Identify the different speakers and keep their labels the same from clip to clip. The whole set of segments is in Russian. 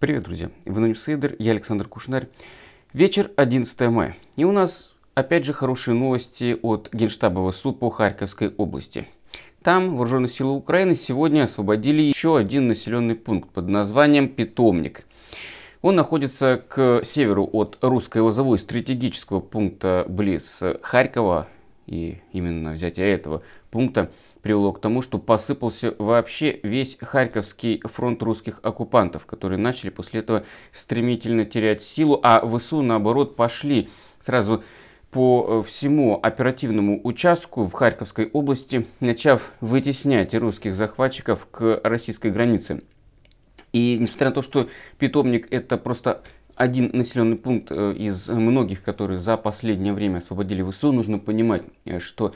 Speaker 1: Привет, друзья! Вы на Ньюсейдер, я Александр Кушнарь. Вечер 11 мая. И у нас опять же хорошие новости от Генштаба ВСУ по Харьковской области. Там вооруженные силы Украины сегодня освободили еще один населенный пункт под названием Питомник. Он находится к северу от русской лозовой стратегического пункта близ Харькова, и именно взятие этого пункта привело к тому, что посыпался вообще весь Харьковский фронт русских оккупантов, которые начали после этого стремительно терять силу, а ВСУ, наоборот, пошли сразу по э, всему оперативному участку в Харьковской области, начав вытеснять русских захватчиков к российской границе. И несмотря на то, что питомник это просто один населенный пункт э, из многих, которые за последнее время освободили ВСУ, нужно понимать, э, что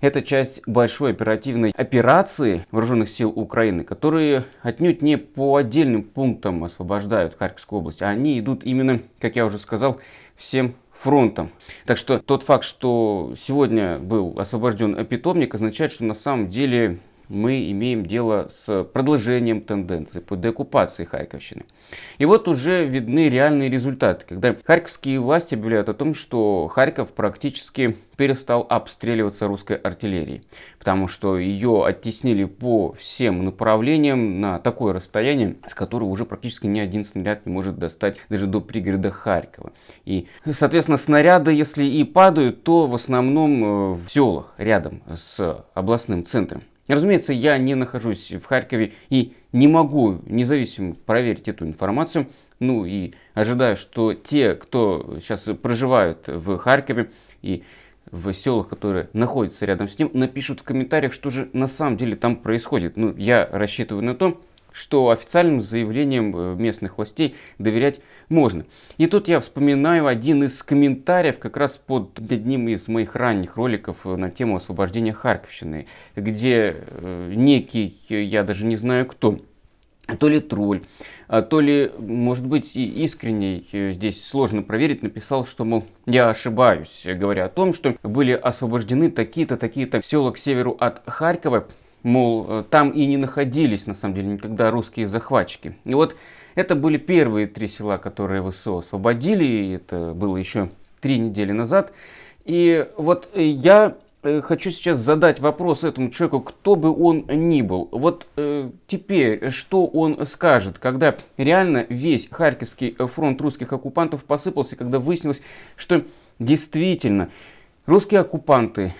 Speaker 1: это часть большой оперативной операции вооруженных сил Украины, которые отнюдь не по отдельным пунктам освобождают Харьковскую область, а они идут именно, как я уже сказал, всем фронтом. Так что тот факт, что сегодня был освобожден питомник, означает, что на самом деле мы имеем дело с продолжением тенденции по деоккупации Харьковщины. И вот уже видны реальные результаты, когда харьковские власти объявляют о том, что Харьков практически перестал обстреливаться русской артиллерией, потому что ее оттеснили по всем направлениям на такое расстояние, с которого уже практически ни один снаряд не может достать даже до пригорода Харькова. И, соответственно, снаряды, если и падают, то в основном э, в селах рядом с областным центром. Разумеется, я не нахожусь в Харькове и не могу независимо проверить эту информацию. Ну и ожидаю, что те, кто сейчас проживают в Харькове и в селах, которые находятся рядом с ним, напишут в комментариях, что же на самом деле там происходит. Ну, я рассчитываю на то, что официальным заявлениям э, местных властей доверять можно. И тут я вспоминаю один из комментариев как раз под одним из моих ранних роликов э, на тему освобождения Харьковщины, где э, некий, я даже не знаю кто, то ли тролль, а то ли, может быть, и искренний, здесь сложно проверить, написал, что, мол, я ошибаюсь, говоря о том, что были освобождены такие-то, такие-то села к северу от Харькова, мол, э, там и не находились, на самом деле, никогда русские захватчики. И вот это были первые три села, которые ВСО освободили, это было еще три недели назад. И вот э, я э, хочу сейчас задать вопрос этому человеку, кто бы он ни был. Вот э, теперь, что он скажет, когда реально весь Харьковский фронт русских оккупантов посыпался, когда выяснилось, что действительно русские оккупанты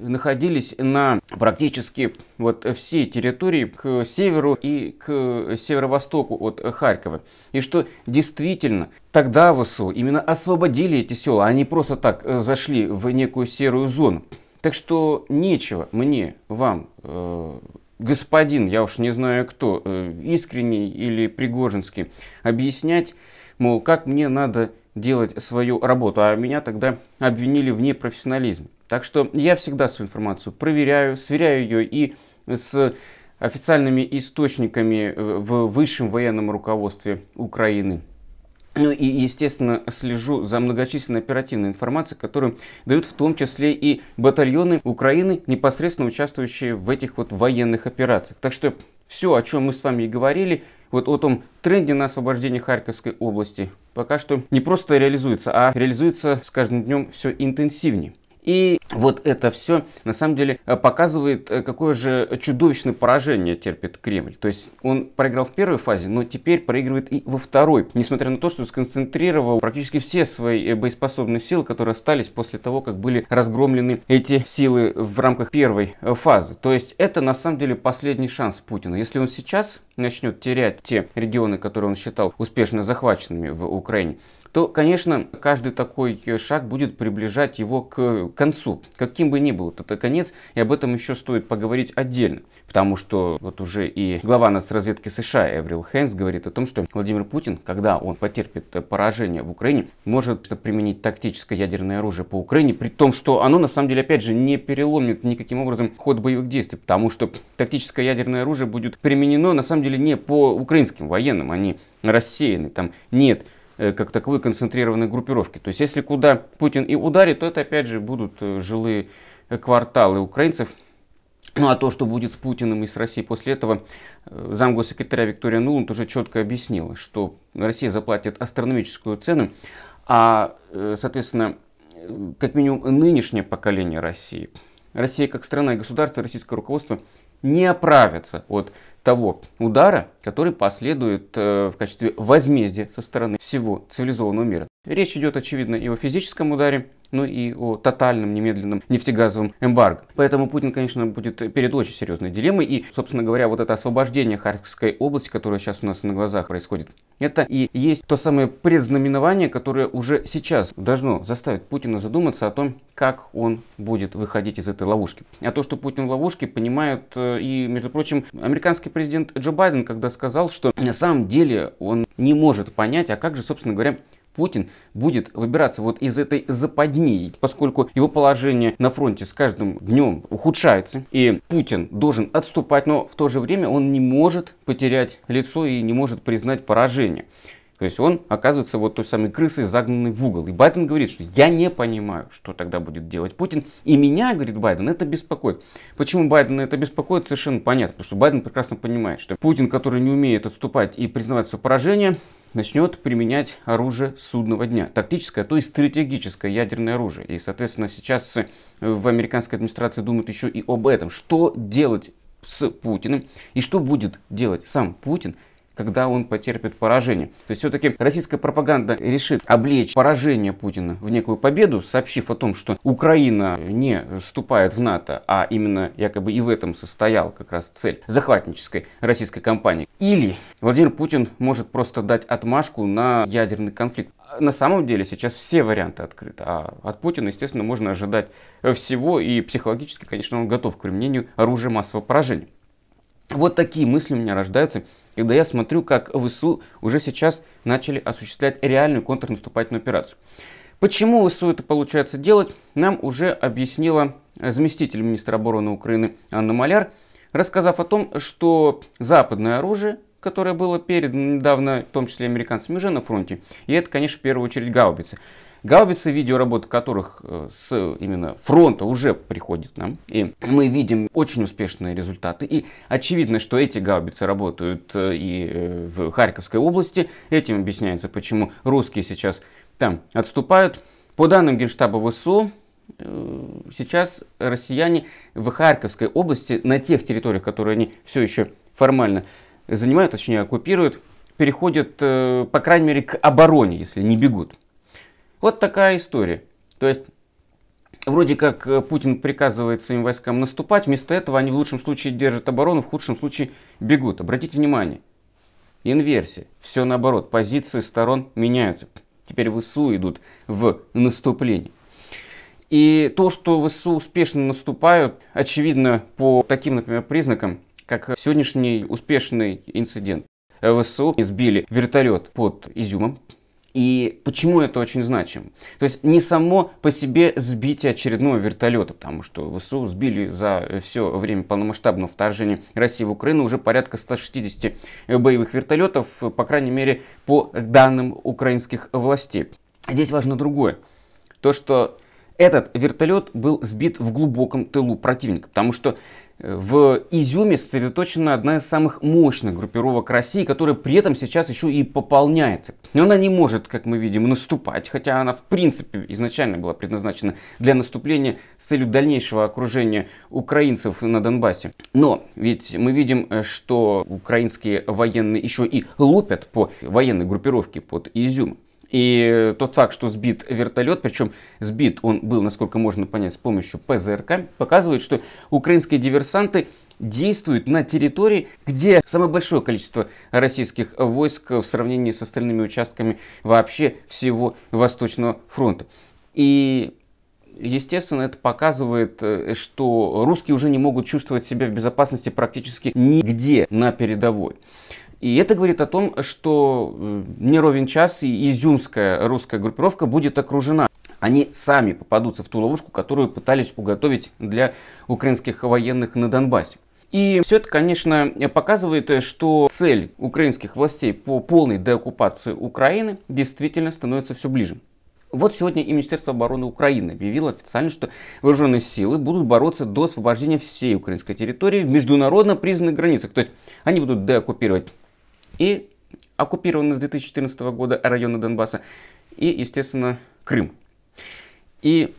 Speaker 1: находились на практически вот всей территории к северу и к северо-востоку от Харькова. И что действительно тогда ВСУ именно освободили эти села, они просто так э, зашли в некую серую зону. Так что нечего мне, вам, э, господин, я уж не знаю кто, э, искренний или пригожинский, объяснять, мол, как мне надо делать свою работу, а меня тогда обвинили в непрофессионализме. Так что я всегда свою информацию проверяю, сверяю ее и с официальными источниками э, в высшем военном руководстве Украины. Ну и, естественно, слежу за многочисленной оперативной информацией, которую дают в том числе и батальоны Украины, непосредственно участвующие в этих вот военных операциях. Так что все, о чем мы с вами и говорили, вот о том тренде на освобождение Харьковской области, пока что не просто реализуется, а реализуется с каждым днем все интенсивнее. E Вот это все на самом деле э, показывает, э, какое же чудовищное поражение терпит Кремль. То есть он проиграл в первой фазе, но теперь проигрывает и во второй. Несмотря на то, что сконцентрировал практически все свои э, боеспособные силы, которые остались после того, как были разгромлены эти силы в рамках первой фазы. То есть это на самом деле последний шанс Путина. Если он сейчас начнет терять те регионы, которые он считал успешно захваченными в Украине, то, конечно, каждый такой шаг будет приближать его к концу каким бы ни был этот конец, и об этом еще стоит поговорить отдельно, потому что вот уже и глава нацразведки США Эврил Хэнс говорит о том, что Владимир Путин, когда он потерпит поражение в Украине, может применить тактическое ядерное оружие по Украине, при том, что оно на самом деле опять же не переломит никаким образом ход боевых действий, потому что тактическое ядерное оружие будет применено на самом деле не по украинским военным, они рассеяны, там нет Э, как таковой концентрированной группировки. То есть если куда Путин и ударит, то это опять же будут э, жилые э, кварталы украинцев. Ну а то, что будет с Путиным и с Россией после этого, замгоссекретаря Виктория Нуланд уже четко объяснила, что Россия заплатит астрономическую цену, а, соответственно, как минимум нынешнее поколение России, Россия как страна и государство, российское руководство – не оправятся от того удара, который последует э, в качестве возмездия со стороны всего цивилизованного мира. Речь идет, очевидно, и о физическом ударе, ну и о тотальном немедленном нефтегазовом эмбарго. Поэтому Путин, конечно, будет перед очень серьезной дилеммой. И, собственно говоря, вот это освобождение Харьковской области, которое сейчас у нас на глазах происходит, это и есть то самое предзнаменование, которое уже сейчас должно заставить Путина задуматься о том, как он будет выходить из этой ловушки. А то, что Путин в ловушке, понимают э, и, между прочим, американский президент Джо Байден, когда сказал, что на самом деле он не может понять, а как же, собственно говоря, Путин будет выбираться вот из этой западни, поскольку его положение на фронте с каждым днем ухудшается, и Путин должен отступать, но в то же время он не может потерять лицо и не может признать поражение. То есть он оказывается вот той самой крысой, загнанной в угол. И Байден говорит, что я не понимаю, что тогда будет делать Путин. И меня, говорит Байден, это беспокоит. Почему Байден это беспокоит, совершенно понятно. Потому что Байден прекрасно понимает, что Путин, который не умеет отступать и признавать свое поражение, начнет применять оружие судного дня, тактическое, то есть стратегическое ядерное оружие. И, соответственно, сейчас э, в американской администрации думают еще и об этом. Что делать с Путиным и что будет делать сам Путин, когда он потерпит поражение. То есть все-таки российская пропаганда решит облечь поражение Путина в некую победу, сообщив о том, что Украина не вступает в НАТО, а именно якобы и в этом состоял как раз цель захватнической российской кампании. Или Владимир Путин может просто дать отмашку на ядерный конфликт. На самом деле сейчас все варианты открыты, а от Путина, естественно, можно ожидать всего, и психологически, конечно, он готов к применению оружия массового поражения. Вот такие мысли у меня рождаются когда я смотрю, как ВСУ уже сейчас начали осуществлять реальную контрнаступательную операцию. Почему ВСУ это получается делать, нам уже объяснила заместитель министра обороны Украины Анна Маляр, рассказав о том, что западное оружие, которое было передано недавно, в том числе американцами, уже на фронте. И это, конечно, в первую очередь гаубицы. Гаубицы, видеоработа которых э, с именно фронта уже приходит нам. И мы видим очень успешные результаты. И очевидно, что эти гаубицы работают э, и э, в Харьковской области. Этим объясняется, почему русские сейчас там отступают. По данным Генштаба ВСУ, сейчас россияне в Харьковской области, на тех территориях, которые они все еще формально занимают, точнее оккупируют, переходят, по крайней мере, к обороне, если не бегут. Вот такая история. То есть Вроде как э, Путин приказывает своим войскам наступать, вместо этого они в лучшем случае держат оборону, в худшем случае бегут. Обратите внимание, инверсия, все наоборот, позиции сторон меняются. Теперь ВСУ идут в наступление. И то, что ВСУ успешно наступают, очевидно по таким, например, признакам, как сегодняшний успешный инцидент. Э, ВСУ сбили вертолет под Изюмом, и почему это очень значимо? То есть не само по себе сбитие очередного вертолета, потому что ВСУ сбили за э, все время полномасштабного вторжения России в Украину уже порядка 160 э, боевых вертолетов, э, по крайней мере, по данным украинских властей. Здесь важно другое. То, что этот вертолет был сбит в глубоком тылу противника, потому что в Изюме сосредоточена одна из самых мощных группировок России, которая при этом сейчас еще и пополняется. Но она не может, как мы видим, наступать, хотя она в принципе изначально была предназначена для наступления с целью дальнейшего окружения украинцев на Донбассе. Но ведь мы видим, э, что украинские военные еще и лупят по военной группировке под Изюм. И тот факт, что сбит вертолет, причем сбит он был, насколько можно понять, с помощью ПЗРК, показывает, что украинские диверсанты действуют на территории, где самое большое количество российских войск в сравнении с остальными участками вообще всего Восточного фронта. И Естественно, это показывает, э, что русские уже не могут чувствовать себя в безопасности практически нигде на передовой. И это говорит о том, что э, не ровен час и изюмская русская группировка будет окружена. Они сами попадутся в ту ловушку, которую пытались уготовить для украинских военных на Донбассе. И все это, конечно, показывает, что цель украинских властей по полной деоккупации Украины действительно становится все ближе. Вот сегодня и Министерство обороны Украины объявило официально, что вооруженные силы будут бороться до освобождения всей украинской территории в международно признанных границах. То есть они будут деоккупировать и оккупированные с 2014 года районы Донбасса, и, естественно, Крым. И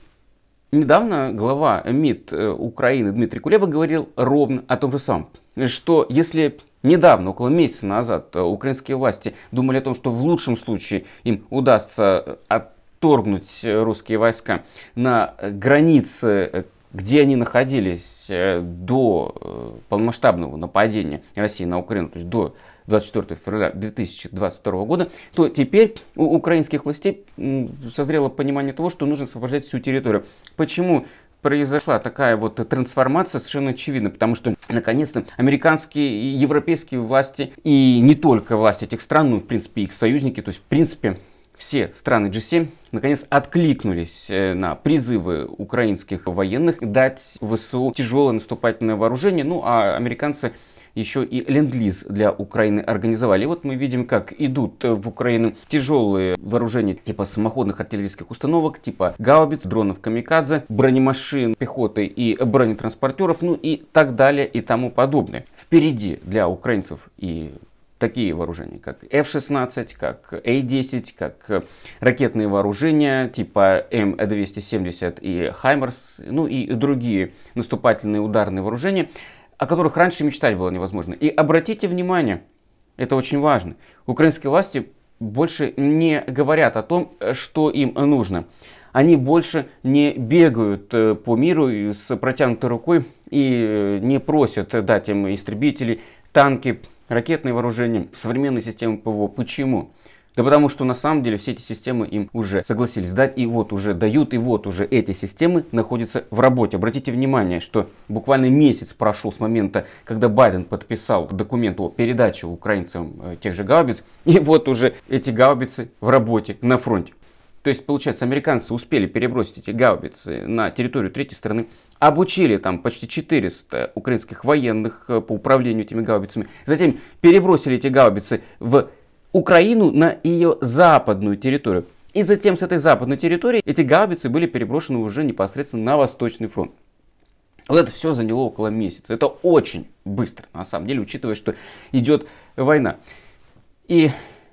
Speaker 1: недавно глава МИД э, Украины Дмитрий Кулеба говорил ровно о том же самом, что если недавно, около месяца назад, э, украинские власти думали о том, что в лучшем случае им удастся э, отторгнуть русские войска на границе, где они находились до полномасштабного нападения России на Украину, то есть до 24 февраля 2022 года, то теперь у украинских властей созрело понимание того, что нужно освобождать всю территорию. Почему произошла такая вот трансформация совершенно очевидно, потому что наконец-то американские и европейские власти и не только власти этих стран, ну в принципе их союзники, то есть в принципе все страны G7 наконец откликнулись э, на призывы украинских военных дать ВСУ тяжелое наступательное вооружение, ну а американцы еще и ленд-лиз для Украины организовали. И вот мы видим, как идут в Украину тяжелые вооружения типа самоходных артиллерийских установок, типа гаубиц, дронов камикадзе, бронемашин, пехоты и бронетранспортеров, ну и так далее и тому подобное. Впереди для украинцев и такие вооружения, как F-16, как A-10, как ракетные вооружения типа М-270 эм и Хаймерс, ну и другие наступательные ударные вооружения – о которых раньше мечтать было невозможно. И обратите внимание, это очень важно, украинские власти больше не говорят о том, э, что им нужно. Они больше не бегают э, по миру с протянутой рукой и э, не просят дать им истребители, танки, ракетные вооружения, современные системы ПВО. Почему? Да потому что на самом деле все эти системы им уже согласились дать, и вот уже дают, и вот уже эти системы находятся в работе. Обратите внимание, что буквально месяц прошел с момента, когда Байден подписал документ о передаче украинцам э, тех же гаубиц, и вот уже эти гаубицы в работе на фронте. То есть, получается, американцы успели перебросить эти гаубицы на территорию третьей страны, обучили там почти 400 украинских военных э, по управлению этими гаубицами, затем перебросили эти гаубицы в Украину на ее западную территорию. И затем с этой западной территории эти гаубицы были переброшены уже непосредственно на Восточный фронт. Вот это все заняло около месяца. Это очень быстро, на самом деле, учитывая, что идет война. И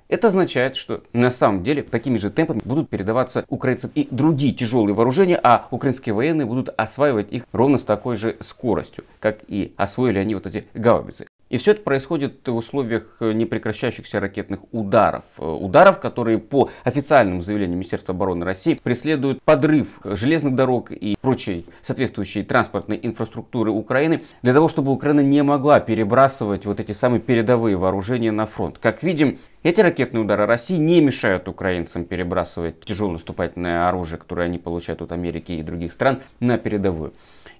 Speaker 1: это означает, что на самом деле такими же темпами будут передаваться украинцам и другие тяжелые вооружения, а украинские военные будут осваивать их ровно с такой же скоростью, как и освоили они вот эти гаубицы. И все это происходит в условиях э, непрекращающихся ракетных ударов. Э, ударов, которые по официальным заявлениям Министерства обороны России преследуют подрыв железных дорог и прочей соответствующей транспортной инфраструктуры Украины, для того, чтобы Украина не могла перебрасывать вот эти самые передовые вооружения на фронт. Как видим, эти ракетные удары России не мешают украинцам перебрасывать тяжелое наступательное оружие, которое они получают от Америки и других стран, на передовую.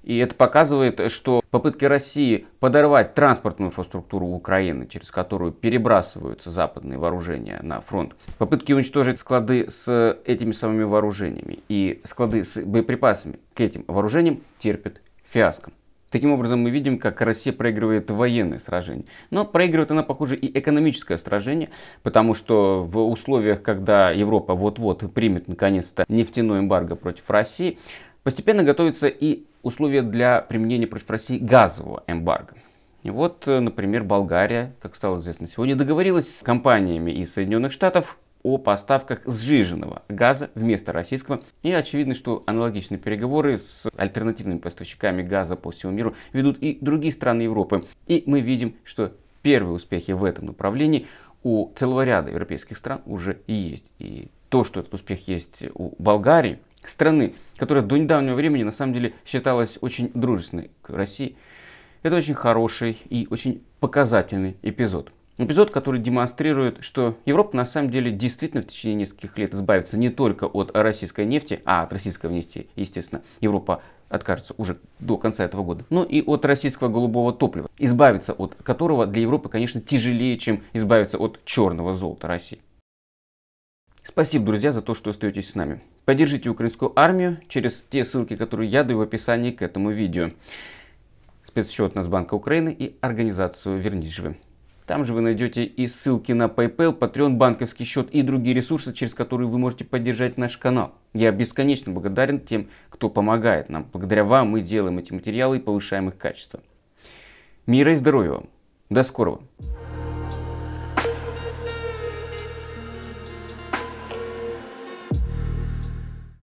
Speaker 1: И это показывает, что попытки России подорвать транспортную инфраструктуру Украины, через которую перебрасываются западные вооружения на фронт, попытки уничтожить склады с этими самыми вооружениями и склады с боеприпасами к этим вооружениям терпят фиаско. Таким образом, мы видим, как Россия проигрывает военные сражения. Но проигрывает она, похоже, и экономическое сражение, потому что в условиях, когда Европа вот-вот примет, наконец-то, нефтяное эмбарго против России, постепенно готовится и условия для применения против России газового эмбарго. И вот, э, например, Болгария, как стало известно сегодня, договорилась с компаниями из Соединенных Штатов о поставках сжиженного газа вместо российского. И очевидно, что аналогичные переговоры с альтернативными поставщиками газа по всему миру ведут и другие страны Европы. И мы видим, что первые успехи в этом направлении у целого ряда европейских стран уже есть. И то, что этот успех есть у Болгарии, страны, которая до недавнего времени на самом деле считалась очень дружественной к России. Это очень хороший и очень показательный эпизод. Эпизод, который демонстрирует, что Европа на самом деле действительно в течение нескольких лет избавится не только от российской нефти, а от российской нефти, естественно, Европа откажется уже до конца этого года, но и от российского голубого топлива, избавиться от которого для Европы, конечно, тяжелее, чем избавиться от черного золота России. Спасибо, друзья, за то, что остаетесь с нами. Поддержите украинскую армию через те ссылки, которые я даю в описании к этому видео. Спецсчет Нацбанка Украины и организацию «Вернись живым». Там же вы найдете и ссылки на PayPal, Patreon, банковский счет и другие ресурсы, через которые вы можете поддержать наш канал. Я бесконечно благодарен тем, кто помогает нам. Благодаря вам мы делаем эти материалы и повышаем их качество. Мира и здоровья вам. До скорого.